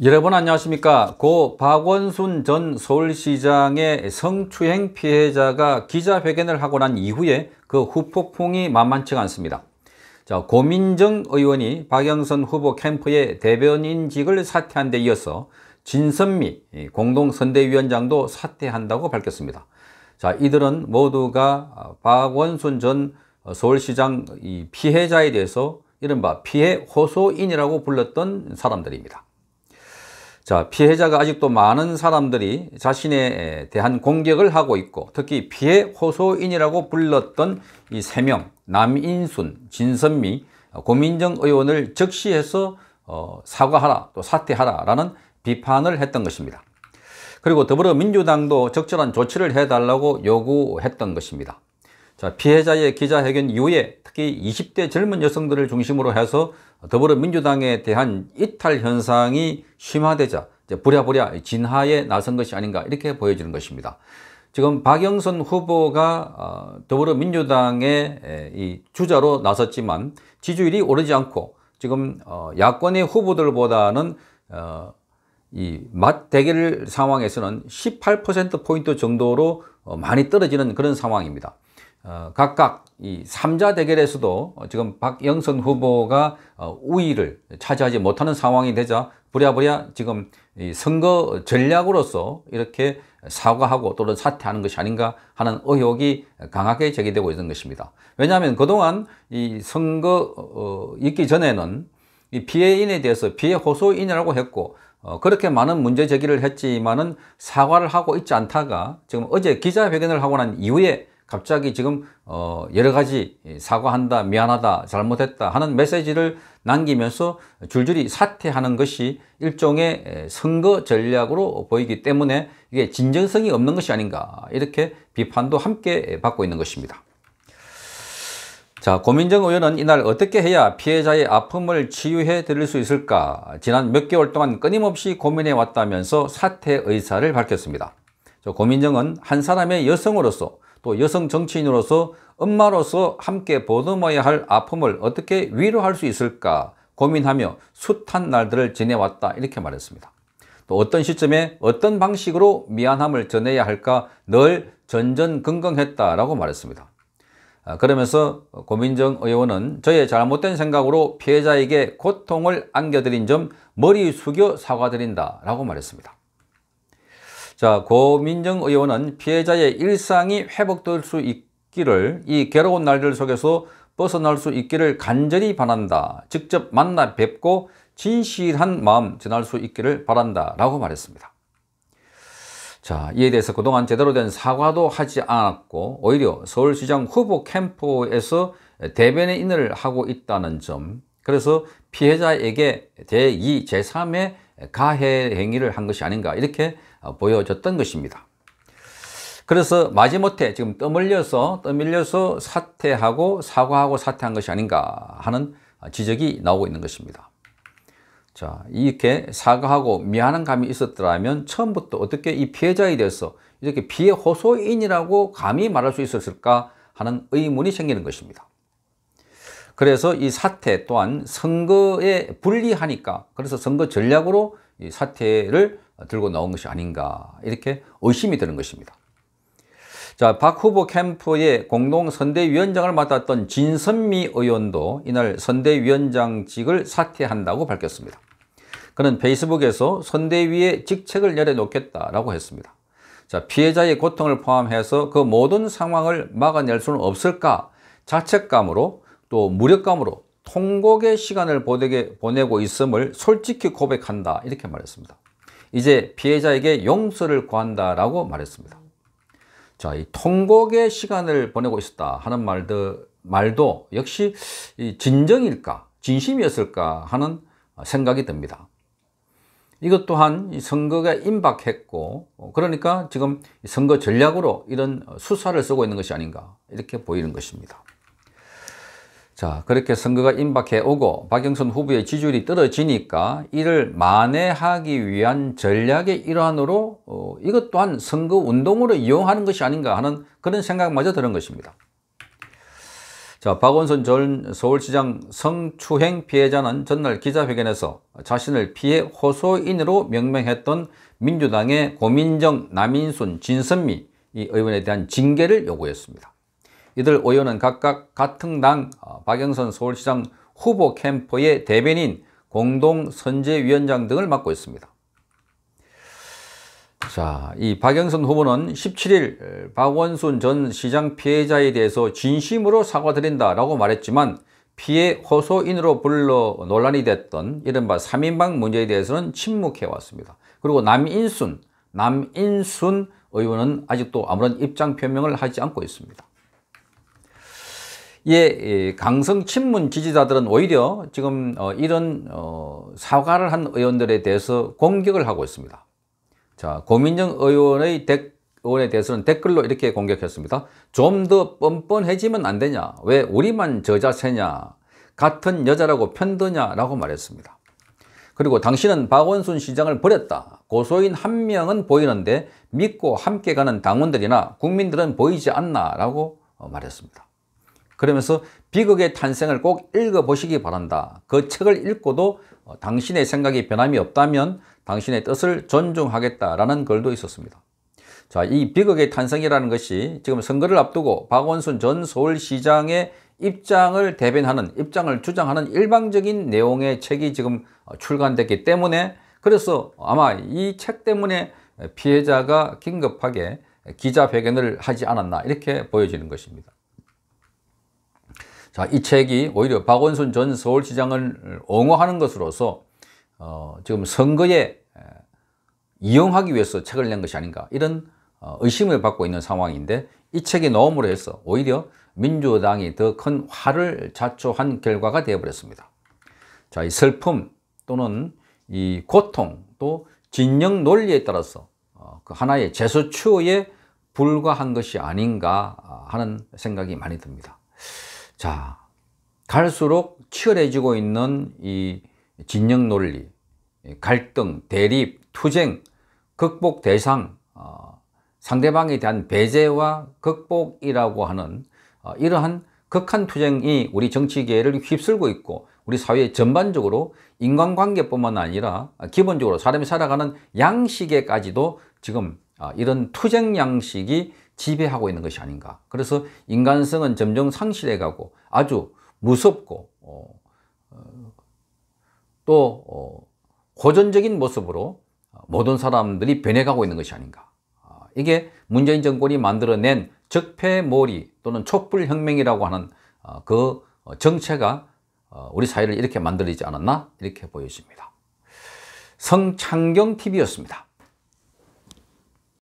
여러분 안녕하십니까 고 박원순 전 서울시장의 성추행 피해자가 기자회견을 하고 난 이후에 그 후폭풍이 만만치 않습니다 자 고민정 의원이 박영선 후보 캠프의 대변인직을 사퇴한 데 이어서 진선미 공동선대위원장도 사퇴한다고 밝혔습니다 자 이들은 모두가 박원순 전 서울시장 피해자에 대해서 이른바 피해 호소인이라고 불렸던 사람들입니다 자, 피해자가 아직도 많은 사람들이 자신에 대한 공격을 하고 있고 특히 피해 호소인이라고 불렀던 이 세 명 남인순, 진선미, 어, 고민정 의원을 즉시해서 어, 사과하라 또 사퇴하라 라는 비판을 했던 것입니다. 그리고 더불어민주당도 적절한 조치를 해달라고 요구했던 것입니다. 자, 피해자의 기자회견 이후에 특히 20대 젊은 여성들을 중심으로 해서 더불어민주당에 대한 이탈 현상이 심화되자 이제 부랴부랴 진화에 나선 것이 아닌가 이렇게 보여지는 것입니다. 지금 박영선 후보가 어, 더불어민주당의 이 주자로 나섰지만 지지율이 오르지 않고 지금 어, 야권의 후보들보다는 어, 이 맞대결 상황에서는 18%포인트 정도로 많이 떨어지는 그런 상황입니다. 어, 각각 이 3자 대결에서도 지금 박영선 후보가 어, 우위를 차지하지 못하는 상황이 되자 부랴부랴 지금 이 선거 전략으로서 이렇게 사과하고 또는 사퇴하는 것이 아닌가 하는 의혹이 강하게 제기되고 있는 것입니다. 왜냐하면 그동안 이 선거 어, 있기 전에는 이 피해인에 대해서 피해 호소인이라고 했고 어, 그렇게 많은 문제 제기를 했지만은 사과를 하고 있지 않다가 지금 어제 기자회견을 하고 난 이후에 갑자기 지금 어 여러 가지 사과한다, 미안하다, 잘못했다 하는 메시지를 남기면서 줄줄이 사퇴하는 것이 일종의 선거 전략으로 보이기 때문에 이게 진정성이 없는 것이 아닌가 이렇게 비판도 함께 받고 있는 것입니다. 자, 고민정 의원은 이날 어떻게 해야 피해자의 아픔을 치유해 드릴 수 있을까? 지난 몇 개월 동안 끊임없이 고민해 왔다면서 사퇴 의사를 밝혔습니다. 고민정은 한 사람의 여성으로서 또 여성 정치인으로서 엄마로서 함께 보듬어야 할 아픔을 어떻게 위로할 수 있을까 고민하며 숱한 날들을 지내왔다 이렇게 말했습니다. 또 어떤 시점에 어떤 방식으로 미안함을 전해야 할까 늘 전전긍긍했다라고 말했습니다. 아, 그러면서 고민정 의원은 저의 잘못된 생각으로 피해자에게 고통을 안겨드린 점 머리 숙여 사과드린다라고 말했습니다. 자, 고민정 의원은 피해자의 일상이 회복될 수 있기를 이 괴로운 날들 속에서 벗어날 수 있기를 간절히 바란다. 직접 만나 뵙고 진실한 마음 전할 수 있기를 바란다. 라고 말했습니다. 자, 이에 대해서 그동안 제대로 된 사과도 하지 않았고 오히려 서울시장 후보 캠프에서 대변인을 하고 있다는 점 그래서 피해자에게 제2, 제3의 가해 행위를 한 것이 아닌가 이렇게 어, 보여졌던 것입니다. 그래서 마지못해 지금 떠밀려서 떠밀려서 사퇴하고 사과하고 사퇴한 것이 아닌가 하는 지적이 나오고 있는 것입니다. 자 이렇게 사과하고 미안한 감이 있었더라면 처음부터 어떻게 이 피해자에 대해서 이렇게 피해 호소인이라고 감히 말할 수 있었을까 하는 의문이 생기는 것입니다. 그래서 이 사태 또한 선거에 불리하니까 그래서 선거 전략으로 이 사태를 들고 나온 것이 아닌가 이렇게 의심이 드는 것입니다. 자, 박 후보 캠프의 공동선대위원장을 맡았던 진선미 의원도 이날 선대위원장직을 사퇴한다고 밝혔습니다. 그는 페이스북에서 선대위의 직책을 내려놓겠다라고 했습니다. 자, 피해자의 고통을 포함해서 그 모든 상황을 막아낼 수는 없을까 자책감으로 또 무력감으로 통곡의 시간을 보내고 있음을 솔직히 고백한다 이렇게 말했습니다. 이제 피해자에게 용서를 구한다라고 말했습니다. 자, 이 통곡의 시간을 보내고 있었다 하는 말도, 말도 역시 진정일까, 진심이었을까 하는 생각이 듭니다. 이것 또한 선거가 임박했고 어, 그러니까 지금 선거 전략으로 이런 수사를 쓰고 있는 것이 아닌가 이렇게 보이는 것입니다. 자 그렇게 선거가 임박해 오고 박영선 후보의 지지율이 떨어지니까 이를 만회하기 위한 전략의 일환으로 어, 이것 또한 선거 운동으로 이용하는 것이 아닌가 하는 그런 생각마저 드는 것입니다. 자 박원순 전 서울시장 성추행 피해자는 전날 기자회견에서 자신을 피해 호소인으로 명명했던 민주당의 고민정, 남인순, 진선미 이 의원에 대한 징계를 요구했습니다. 이들 의원은 각각 같은 당 어, 박영선 서울시장 후보 캠프의 대변인 공동선제위원장 등을 맡고 있습니다. 자, 이 박영선 후보는 17일 박원순 전 시장 피해자에 대해서 진심으로 사과드린다라고 말했지만 피해 호소인으로 불러 논란이 됐던 이른바 3인방 문제에 대해서는 침묵해왔습니다. 그리고 남인순, 남인순 의원은 아직도 아무런 입장 표명을 하지 않고 있습니다. 예, 예, 강성 친문 지지자들은 오히려 지금 어, 이런 어, 사과를 한 의원들에 대해서 공격을 하고 있습니다. 자, 고민정 의원의 댓, 의원에 대해서는 댓글로 이렇게 공격했습니다. 좀 더 뻔뻔해지면 안 되냐? 왜 우리만 저자세냐? 같은 여자라고 편드냐라고 말했습니다. 그리고 당신은 박원순 시장을 버렸다. 고소인 한 명은 보이는데 믿고 함께 가는 당원들이나 국민들은 보이지 않나라고 어, 말했습니다. 그러면서 비극의 탄생을 꼭 읽어보시기 바란다. 그 책을 읽고도 어, 당신의 생각이 변함이 없다면 당신의 뜻을 존중하겠다라는 글도 있었습니다. 자, 이 비극의 탄생이라는 것이 지금 선거를 앞두고 박원순 전 서울시장의 입장을 대변하는, 입장을 주장하는 일방적인 내용의 책이 지금 어, 출간됐기 때문에 그래서 아마 이 책 때문에 피해자가 긴급하게 기자회견을 하지 않았나 이렇게 보여지는 것입니다. 자, 이 책이 오히려 박원순 전 서울시장을 옹호하는 것으로서 어, 지금 선거에 이용하기 위해서 책을 낸 것이 아닌가 이런 어, 의심을 받고 있는 상황인데 이 책이 넣음으로 해서 오히려 민주당이 더 큰 화를 자초한 결과가 되어버렸습니다. 자, 이 슬픔 또는 이 고통 또 진영 논리에 따라서 어, 그 하나의 제수추에 불과한 것이 아닌가 아, 하는 생각이 많이 듭니다. 자, 갈수록 치열해지고 있는 이 진영 논리, 갈등, 대립, 투쟁, 극복 대상, 어, 상대방에 대한 배제와 극복이라고 하는 어, 이러한 극한 투쟁이 우리 정치계를 휩쓸고 있고 우리 사회 전반적으로 인간관계뿐만 아니라 기본적으로 사람이 살아가는 양식에까지도 지금 아, 이런 투쟁 양식이 지배하고 있는 것이 아닌가 그래서 인간성은 점점 상실해 가고 아주 무섭고 어, 어, 또 어, 고전적인 모습으로 모든 사람들이 변해가고 있는 것이 아닌가 아, 이게 문재인 정권이 만들어낸 적폐몰이 또는 촛불혁명이라고 하는 아, 그 어, 정체가 어, 우리 사회를 이렇게 만들지 않았나 이렇게 보여집니다 성창경TV였습니다